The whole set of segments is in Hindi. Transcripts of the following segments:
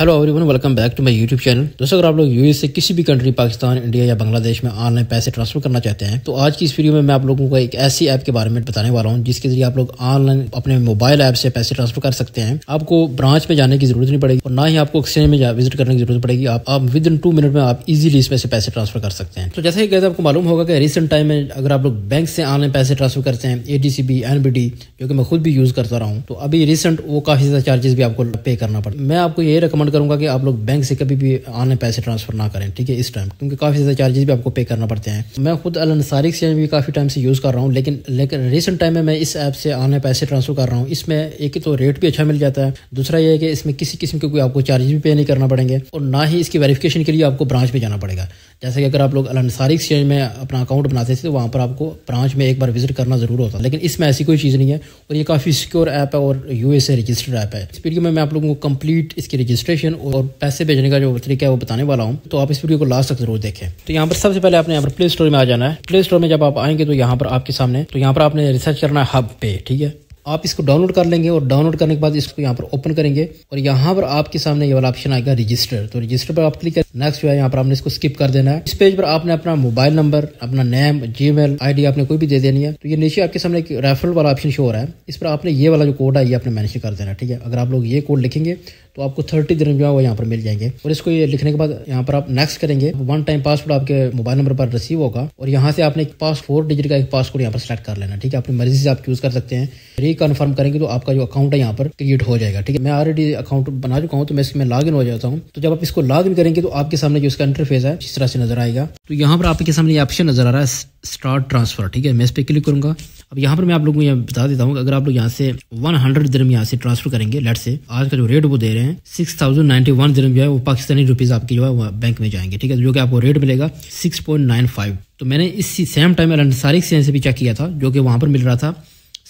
hello everyone welcome back to my YouTube channel दोस्तों अगर आप लोग यूएस से किसी भी कंट्री पाकिस्तान इंडिया या बांग्लादेश में ऑनलाइन पैसे ट्रांसफर करना चाहते हैं तो आज की इस वीडियो में मैं आप लोगों को एक ऐसी ऐप के बारे में बताने वाला हूं जिसके जरिए आप लोग ऑनलाइन अपने मोबाइल ऐप से पैसे ट्रांसफर कर सकते हैं आपको ब्रांच में जाने की जरूरत नहीं पड़ेगी और ना ही आपको एक्सचेंज में विजिट करने की जरूरत पड़ेगी आप, विद इन टू मिनट में आप इजिली इसमें से पैसे ट्रांसफर कर सकते हैं तो जैसे ही कहते आपको मालूम होगा कि रिसेंट टाइम में अगर आप लोग बैंक से ऑनलाइन पैसे ट्रांसफर करते हैं A D C B N B D जो कि मैं खुद भी यूज करता रहा हूँ तो अभी रिसेंट वो काफी ज्यादा चार्जेस भी आपको पे करना पड़ता मैं आपको ये रिकमेंड रिकमेंड करूँगा कि आप लोग बैंक से कभी भी आने पैसे ट्रांसफ़र ना करें ठीक है इस टाइम क्योंकि काफ़ी ज़्यादा चार्जेस भी आपको पे करना पड़ते हैं मैं खुद अलसारी एक्सचेंज भी काफ़ी टाइम से यूज़ कर रहा हूँ लेकिन लेकिन रिसेंट टाइम में मैं इस ऐप से आने पैसे ट्रांसफ़र कर रहा हूँ इसमें एक तो रेट भी अच्छा मिल जाता है दूसरा यह है कि इसमें किसी किस्म के कोई आपको चार्जेस भी पे नहीं करना पड़ेंगे और ना ही इसकी वेरिफिकेशन के लिए आपको ब्रांच पर जाना पड़ेगा जैसे कि अगर आप लोग अलानसारी एक्सचेंज में अपना अकाउंट बनाते थे तो वहाँ पर आपको ब्रांच में एक बार विजिट करना ज़रूर होता लेकिन इसमें ऐसी कोई चीज़ नहीं है और ये काफ़ी सिक्योर ऐप है और यू एस रजिस्टर्ड ऐप है इस वीडियो में मैं आप लोगों को कम्प्लीट इसकी रजिस्ट्रेशन और पैसे भेजने का जो तरीका है वो बताने वाला हूँ तो आप इस वीडियो को लास्ट तक जरूर देखें तो यहाँ पर सबसे पहले आपने यहाँ पर प्ले स्टोर में आ जाना है प्ले स्टोर में जब आप आएंगे तो यहाँ पर आपके सामने तो यहाँ पर आपने रिसर्च करना है हब पे ठीक है आप इसको डाउनलोड कर लेंगे और डाउनलोड करने के बाद इसको यहाँ पर ओपन करेंगे और यहाँ पर आपके सामने ये वाला ऑप्शन आएगा रजिस्टर तो रजिस्टर पर आप क्लिक करें नेक्स्ट जो है यहाँ पर आपने इसको स्किप कर देना है इस पेज पर आपने अपना मोबाइल नंबर अपना नेम जी मेल आपने कोई भी दे देनी है तो ये नीचे आपके सामने एक रेफरल वाला ऑप्शन शो हो रहा है इस पर आपने ये वाला जो कोड है ये आपने मैनेज कर देना ठीक है अगर आप लोग ये कोड लिखेंगे तो आपको थर्टी दिन जो है वो यहाँ पर मिल जाएंगे और इसको ये लिखने के बाद यहाँ पर आप नेक्स्ट करेंगे वन टाइम पासवर्ड आपके मोबाइल नंबर पर रिसीव होगा और यहाँ से आपने पास फोर डिजिट का एक पासवर्ड यहाँ पर सेलेक्ट कर लेना ठीक है अपनी मर्जी से आप चूज कर सकते हैं रिकन्फर्म करेंगे तो आपका जो अकाउंट है यहाँ पर क्रिएट हो जाएगा ठीक है मैं ऑलरेडी अकाउंट बना चुका हूँ तो मैं इसमें लॉग हो जाता हूँ तो जब आप इसको लॉग करेंगे तो आपके सामने जो इसका इंटरफेस है इस तरह से नजर आएगा तो यहाँ पर आपके सामने ऑप्शन नजर आ रहा है स्टार्ट ट्रांसफ़र ठीक है मैं इस पर क्लिक करूंगा अब यहाँ पर मैं आप लोगों को बता देता हूँ अगर आप लोग यहाँ से 100 हंड्रेड दिन यहाँ से ट्रांसफर करेंगे लेट से आज का जो रेट वो दे रहे हैं सिक्स थाउजेंड नाइन्टी वन जो है वो पाकिस्तानी रुपीज़ आपकी जो है वो बैंक में जाएंगे ठीक है जो कि आपको रेट मिलेगा सिक्स पॉइंट नाइन फाइव तो मैंने इसी सेम टाइम अंसारी से भी चेक किया था जो कि वहाँ पर मिल रहा था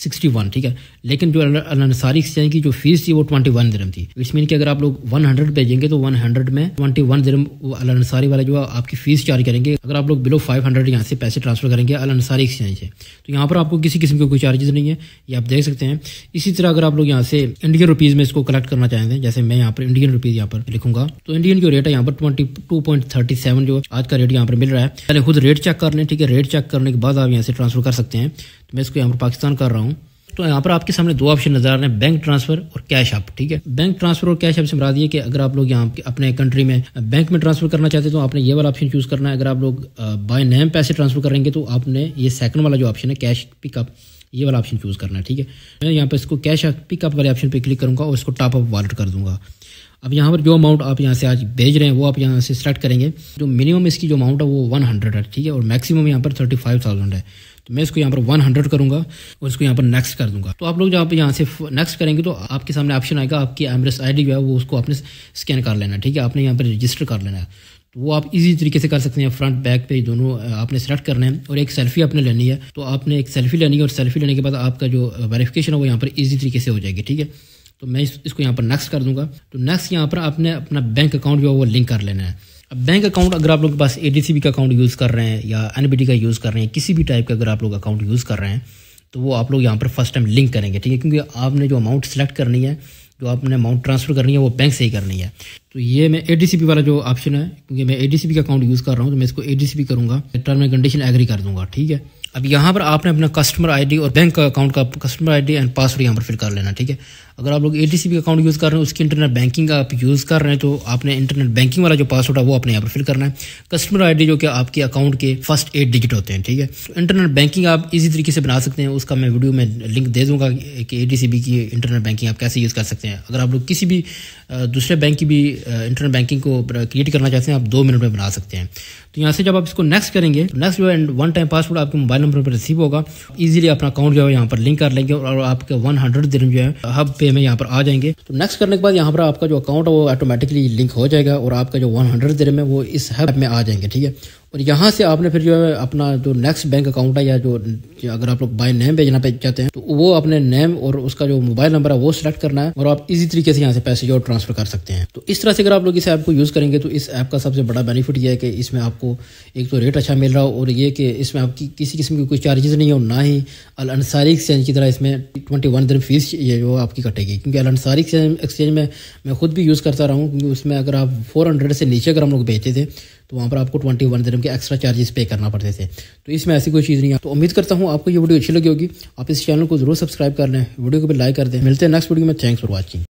सिक्सटी वन ठीक है लेकिन जो अनसारी एक्सचेंज की जो फीस थी वो ट्वेंटी वन दरम थी इट्स मीन की अगर आप लोग वन हंड्रेड भेजेंगे तो वन हंड्रेड में ट्वेंटी वन दरम अनसारी वाले जो आपकी फीस चार्ज करेंगे अगर आप लोग बिलो फाइव हंड्रेड यहाँ से पैसे ट्रांसफर करेंगे अनसारी एक्सचेंज से तो यहाँ पर आपको किसी किस्म के कोई चार्जेस नहीं है ये आप देख सकते हैं इसी तरह अगर आप लोग यहाँ से इंडियन रुपीज़ में इसको कलेक्ट करना चाहते हैं जैसे मैं यहाँ पर इंडियन रुपीज़ यहाँ पर लिखूंगा तो इंडियन जो रेट है यहाँ पर twenty two point thirty seven जो आज का रेट यहाँ पर मिल रहा है पहले खुद रेट चेक कर लें ठीक है रेट चेक करने के बाद आप यहाँ से ट्रांसफर कर सकते हैं तो मैं इसको यहाँ पर पाकिस्तान कर रहा हूँ तो यहाँ पर आपके सामने दो ऑप्शन नजर आ रहे हैं बैंक ट्रांसफर और कैश अप ठीक है बैंक ट्रांसफर और कैश अप से मरा दिए कि अगर आप लोग यहाँ अपने कंट्री में बैंक में ट्रांसफर करना चाहते तो आपने ये वाला ऑप्शन चूज करना है अगर आप लोग बाय नेम पैसे ट्रांसफर करेंगे तो आपने ये सेकंड वाला जो ऑप्शन है कैश पिकअप ये वाला ऑप्शन चूज़ करना है ठीक है मैं यहाँ पर इसको कैश पिकअप वाले ऑप्शन पर क्लिक करूंगा और इसको टॉप अप वॉलेट कर दूंगा अब यहाँ पर जो अमाउंट आप यहाँ से आज भेज रहे हैं वो आप यहाँ से सेलेक्ट करेंगे जो मिनिमम इसकी जो अमाउंट है वो वन हंड्रेड है ठीक है और मैक्सिमम यहाँ पर थर्टी फाइव थाउजेंड है तो मैं इसको यहाँ पर वन हंड्रेड करूँगा और इसको यहाँ पर नेक्स्ट कर दूंगा तो आप लोग जब आप यहाँ से नेक्स्ट करेंगे तो आपके सामने ऑप्शन आएगा आपकी एमरेस आई जो है वो उसको आपने स्कैन कर लेना ठीक है आपने यहाँ पर रजिस्टर कर लेना है तो वो आप इजी तरीके से कर सकते हैं फ्रंट बैक पे दोनों आपने सेलेक्ट करना है और एक सेल्फी आपने लेनी है तो आपने एक सेल्फी लेनी है और सेल्फी लेने के बाद आपका जो वेरिफिकेशन है वो यहाँ पर इजी तरीके से हो जाएगी ठीक है तो मैं इस, इसको यहाँ पर नेक्स्ट कर दूंगा तो नेक्स्ट यहाँ पर आपने अपना बैंक अकाउंट जो है वो लिंक कर लेना है अब बैंक अकाउंट अगर आप लोग के पास ए का अकाउंट यूज़ कर रहे हैं या एन का यूज़ कर रहे हैं किसी भी टाइप का अगर आप लोग अकाउंट यूज़ कर रहे हैं तो वो आप लोग यहाँ पर फर्स्ट टाइम लिंक करेंगे ठीक है क्योंकि आपने जो अमाउंट सेलेक्ट करनी है जो आपने अमाउंट ट्रांसफ़र करनी है वो बैंक से ही करनी है तो ये मैं ए वाला जो ऑप्शन है क्योंकि मैं ए का अकाउंट यूज़ कर रहा हूँ तो मैं इसको A D term and condition agree कर दूंगा ठीक है अब यहाँ पर आपने अपना कस्टमर आईडी और बैंक अकाउंट का कस्टमर आईडी एंड पासवर्ड यहाँ पर फिल कर लेना ठीक है अगर आप लोग ए का अकाउंट यूज़ कर रहे हैं उसकी इंटरनेट बैंकिंग आप यूज़ कर रहे हैं तो आपने इंटरनेट बैंकिंग वाला जो पासवर्ड है वो आपने यहाँ पर फिल करना है कस्टमर आईडी जो कि आपके अकाउंट के फर्स्ट एट डिजिट होते हैं ठीक है तो इंटरनेट बैंकिंग आप इसी तरीके से बना सकते हैं उसका मैं वीडियो में लिंक दे दूँगा कि ए की इंटरनेट बैंकिंग आप कैसे यूज़ कर सकते हैं अगर आप लोग किसी भी दूसरे बैंक की भी इंटरनेट बैंकिंग को क्रिएट करना चाहते हैं आप दो मिनट में बना सकते हैं तो यहाँ से जब आप इसको नेक्स्ट करेंगे तो नेक्स्ट जो है वन टाइम पासवर्ड आपके मोबाइल नंबर पर रिसीव होगा इजीली अपना अकाउंट जो है यहाँ पर लिंक कर लेंगे और आपके वन हंड्रेड दिन जो है हब पे में यहाँ पर आ जाएंगे तो नेक्स्ट करने के बाद यहाँ पर आपका जो अकाउंट है वो ऑटोमेटिकली लिंक हो जाएगा और आपका जो वन हंड्रेड दिन है वो इस हब में आ जाएंगे ठीक है और यहाँ से आपने फिर जो है अपना जो नेक्स्ट बैंक अकाउंट है या जो अगर आप लोग बाय नेम भेजना पे चाहते हैं तो वो अपने नेम और उसका जो मोबाइल नंबर है वो सिलेक्ट करना है और आप इजी तरीके से यहाँ से पैसे जो ट्रांसफर कर सकते हैं तो इस तरह से अगर आप लोग इस ऐप को यूज़ करेंगे तो इस ऐप का सबसे बड़ा बेनिफिट यह है कि इसमें आपको एक तो रेट अच्छा मिल रहा हो और ये कि इसमें आपकी किसी किस्म की कोई चार्जेस नहीं हो ना ही अल अंसारी एक्सचेंज की तरह इसमें ट्वेंटी वन दिन फीस ये जो आपकी कटेगी क्योंकि अल अंसारी एक्सचेंज में मैं खुद भी यूज़ करता रहा हूँ क्योंकि उसमें अगर आप फोर हंड्रेड से नीचे अगर हम लोग भेजते थे तो वहाँ पर आपको ट्वेंटी वन दिन के एक्स्ट्रा चार्जेस पे करना पड़ते थे तो इसमें ऐसी कोई चीज़ नहीं है तो उम्मीद करता हूँ आपको ये वीडियो अच्छी लगी होगी आप इस चैनल को जरूर सब्सक्राइब कर लें वीडियो को भी लाइक कर दें मिलते हैं नेक्स्ट वीडियो में थैंक्स फॉर वॉचिंग